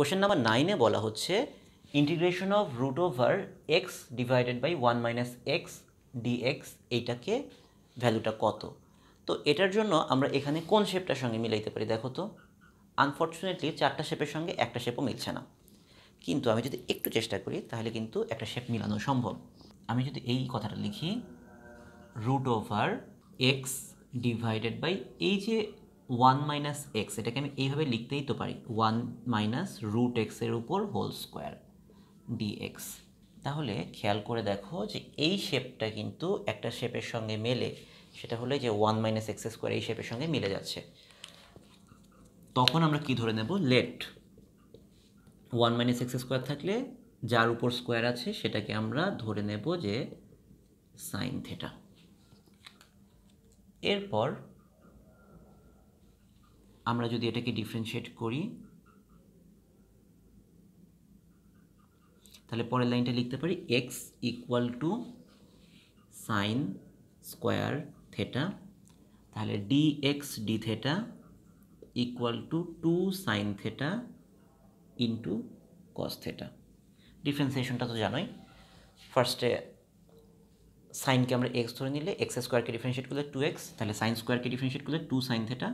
question number নাইনে বলা হচ্ছে integration of root over x divided by one minus x dx এইটাকে ভ্যালুটা কত তো এটার জন্য আমরা এখানে কোন শেপটার সঙ্গে মিলাইতে পারি দেখো তো আনফর্চুনেটলি চারটা শেপের সঙ্গে একটা শেপও মিলছে না কিন্তু আমি যদি একটু চেষ্টা করি তাহলে কিন্তু একটা শেপ মিলানো সম্ভব আমি যদি এই কথাটা লিখি root over x divided by এই যে ওয়ান মাইনাস এক্স এটাকে আমি এইভাবে লিখতেই তো পারি ওয়ান মাইনাস রুট এক্সের উপর হোল স্কোয়ার ডিএক্স তাহলে খেয়াল করে দেখো যে এই শেপটা কিন্তু একটা শেপের সঙ্গে মেলে সেটা হলে যে ওয়ান মাইনাস এক্স স্কোয়ার এই শেপের সঙ্গে মিলে যাচ্ছে তখন আমরা কি ধরে নেব let one minus x square থাকলে যার উপর স্কোয়ার আছে সেটাকে আমরা ধরে নেব যে সাইন থেটা এরপর আমরা যদি এটাকে ডিফারেন্সিয়েট করি তাহলে পরের লাইনটা লিখতে পারি x equal to sine square theta তাহলে d x d theta equal to two sine theta into cos theta ডিফারেন্সিয়েশনটা তো জানোই ফার্স্টে সাইনকে আমরা এক্স ধরে নিলে এক্স স্কোয়ারকে ডিফারেন্সিয়েট করলে টু এক্স তাহলে সাইন স্কোয়ারকে ডিফারেন্সিয়েট করলে টু সাইন থেটা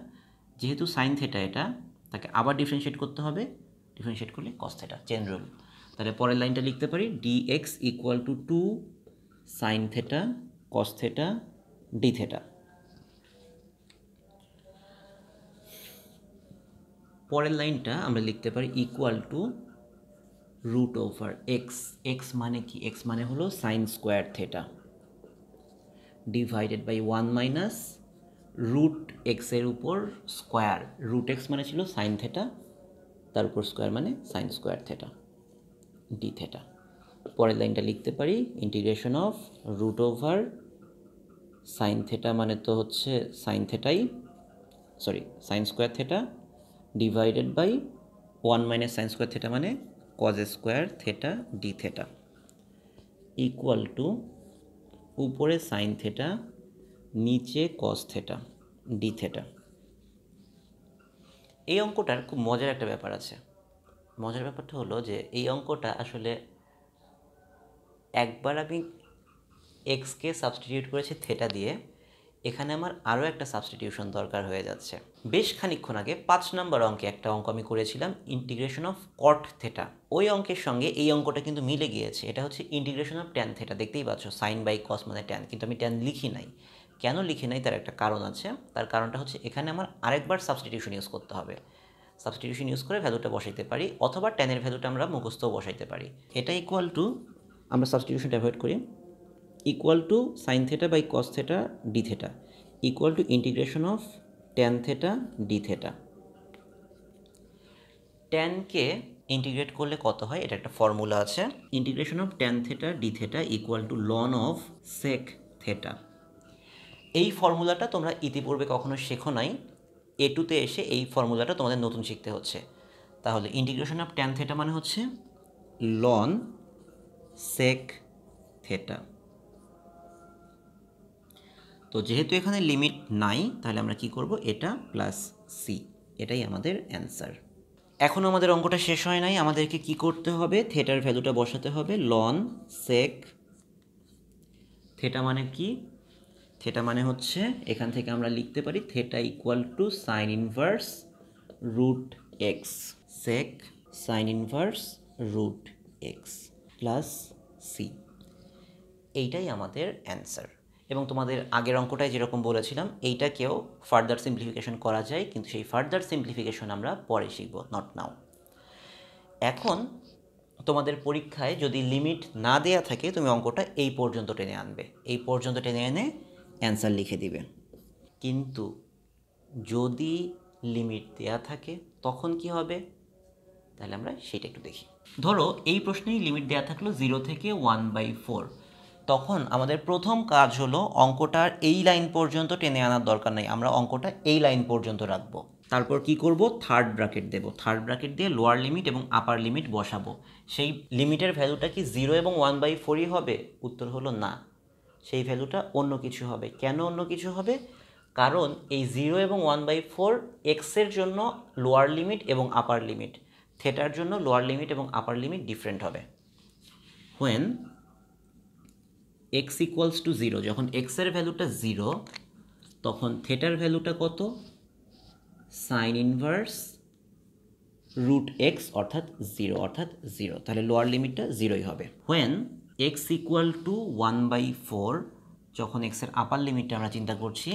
যেহেতু সাইন থেটা এটা তাকে আবার ডিফারেন্সিয়েট করতে হবে ডিফারেন্সিয়েট করলে কস থেটা চেঞ্জ তাহলে পরের লাইনটা লিখতে পারি d x equal to two sine theta cos theta d theta পরের লাইনটা আমরা লিখতে পারি equal to root over x x মানে কি এক্স মানে হলো sine square theta divided by one minus root এক্সের উপর স্কোয়ার রুট এক্স মানে ছিল সাইন থেটা তার উপর স্কোয়ার মানে sine square theta d theta পরের লাইনটা লিখতে পারি integration of root over sine theta মানে তো হচ্ছে সাইন থেটাই sorry sine square theta divided by one minus sine square theta মানে cos square theta d theta equal to উপরে সাইন থেটা নিচে কস থেটা ডি থেটা এই অঙ্কটার খুব মজার একটা ব্যাপার আছে মজার ব্যাপারটা হলো যে এই অঙ্কটা আসলে একবার আমি এক্সকে সাবস্টিটিউট করেছি থেটা দিয়ে এখানে আমার আরও একটা সাবস্টিটিউশন দরকার হয়ে যাচ্ছে বেশ খানিক্ষণ আগে পাঁচ নম্বর অঙ্কে একটা অঙ্ক আমি করেছিলাম ইন্টিগ্রেশন অফ কট থেটা ওই অঙ্কের সঙ্গে এই অঙ্কটা কিন্তু মিলে গিয়েছে এটা হচ্ছে ইন্টিগ্রেশন অফ ট্যান থেটা দেখতেই পাচ্ছ সাইন বাই কস মানে ট্যান কিন্তু আমি ট্যান লিখি নাই কেন লিখে নাই তার একটা কারণ আছে তার কারণটা হচ্ছে এখানে আমার আরেকবার সাবস্টিটিউশন ইউজ করতে হবে সাবস্টিটিউশন ইউজ করে ভ্যালুটা বসাইতে পারি অথবা টেনের ভ্যালুটা আমরা মুখস্থও বসাইতে পারি এটা ইকুয়াল টু আমরা সাবস্টিটিউশনটা অ্যাভয়েড করি equal to sine theta by cos theta d theta equal to integration of tan theta d theta ট্যানকে ইন্টিগ্রেট করলে কত হয় এটা একটা ফর্মুলা আছে integration of tan theta d theta equal to ln of sec theta এই ফর্মুলাটা তোমরা ইতিপূর্বে কখনো শেখো নাই এ টুতে এসে এই ফর্মুলাটা তোমাদের নতুন শিখতে হচ্ছে তাহলে ইন্টিগ্রেশন অফ ট্যান থেটা মানে হচ্ছে লন সেক থেটা তো যেহেতু এখানে লিমিট নাই তাহলে আমরা কি করব এটা প্লাস সি এটাই আমাদের অ্যান্সার এখনও আমাদের অঙ্কটা শেষ হয় নাই আমাদেরকে কি করতে হবে থেটার ভ্যালুটা বসাতে হবে লন সেক থেটা মানে কি থেটা মানে হচ্ছে এখান থেকে আমরা লিখতে পারি theta equal to sine inverse root x sec sine inverse root x plus c এইটাই আমাদের অ্যান্সার এবং তোমাদের আগের অঙ্কটায় যেরকম বলেছিলাম এইটাকেও ফার্দার সিম্পলিফিকেশন করা যায় কিন্তু সেই ফার্দার সিম্পলিফিকেশন আমরা পরে শিখব নট নাও এখন তোমাদের পরীক্ষায় যদি লিমিট না দেয়া থাকে তুমি অঙ্কটা এই পর্যন্ত টেনে আনবে এই পর্যন্ত টেনে এনে অ্যান্সার লিখে দিবেন কিন্তু যদি লিমিট দেয়া থাকে তখন কি হবে তাহলে আমরা সেটা একটু দেখি ধরো এই প্রশ্নেই লিমিট দেয়া থাকলো জিরো থেকে ওয়ান বাই ফোর তখন আমাদের প্রথম কাজ হলো অঙ্কটার এই লাইন পর্যন্ত টেনে আনার দরকার নেই আমরা অঙ্কটা এই লাইন পর্যন্ত রাখবো তারপর কি করব থার্ড ব্র্যাকেট দেব থার্ড ব্র্যাকেট দিয়ে লোয়ার লিমিট এবং আপার লিমিট বসাবো সেই লিমিটের ভ্যালুটা কি জিরো এবং ওয়ান বাই ফোরই হবে উত্তর হলো না সেই ভ্যালুটা অন্য কিছু হবে কেন অন্য কিছু হবে কারণ এই জিরো এবং ওয়ান বাই ফোর এক্সের জন্য লোয়ার লিমিট এবং আপার লিমিট থেটার জন্য লোয়ার লিমিট এবং আপার লিমিট ডিফারেন্ট হবে when x equals to zero যখন এক্সের ভ্যালুটা জিরো তখন থেটার ভ্যালুটা কত সাইন ইনভার্স রুট এক্স অর্থাৎ জিরো অর্থাৎ জিরো তাহলে লোয়ার লিমিটটা জিরোই হবে when x equal to one by four যখন এক্সের আপার লিমিটটা আমরা চিন্তা করছি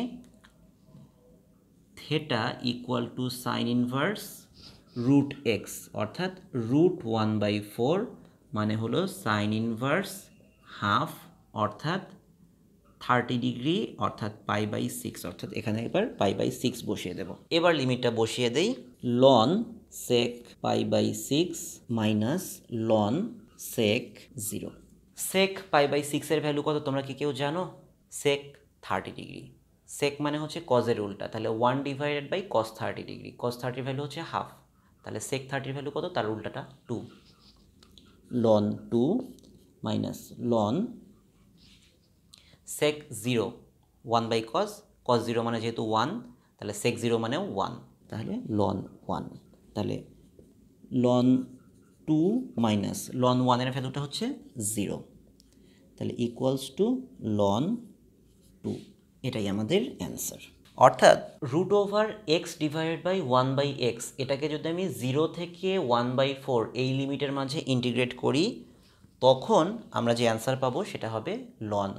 theta equal to sine inverse root x অর্থাৎ রুট ওয়ান বাই ফোর মানে হলো সাইন ইনভার্স হাফ অর্থাৎ থার্টি ডিগ্রি অর্থাৎ পাই বাই সিক্স অর্থাৎ এখানে এবার পাই বাই সিক্স বসিয়ে দেব এবার লিমিটটা বসিয়ে দেই ln sec pi by six minus ln sec zero sec pi by সিক্সের ভ্যালু কত তোমরা কি কেউ জানো সেক থার্টি ডিগ্রি সেক মানে হচ্ছে কজের উল্টা তাহলে one divided by cos thirty degree cos থার্টির ভ্যালু হচ্ছে হাফ তাহলে সেক থার্টির ভ্যালু কত তার উল্টাটা two ln two minus ln sec zero one by cos cos zero মানে যেহেতু ওয়ান তাহলে সেক জিরো মানেও ওয়ান তাহলে লন ওয়ান তাহলে লন টু মাইনাস লন ওয়ানের ভ্যালুটা হচ্ছে জিরো তাহলে ইকুয়ালস টু লন টু এটাই আমাদের অ্যান্সার অর্থাৎ root over x divided by one by x এটাকে যদি আমি জিরো থেকে ওয়ান বাই ফোর এই লিমিটের মাঝে ইন্টিগ্রেট করি তখন আমরা যে অ্যান্সার পাবো সেটা হবে লন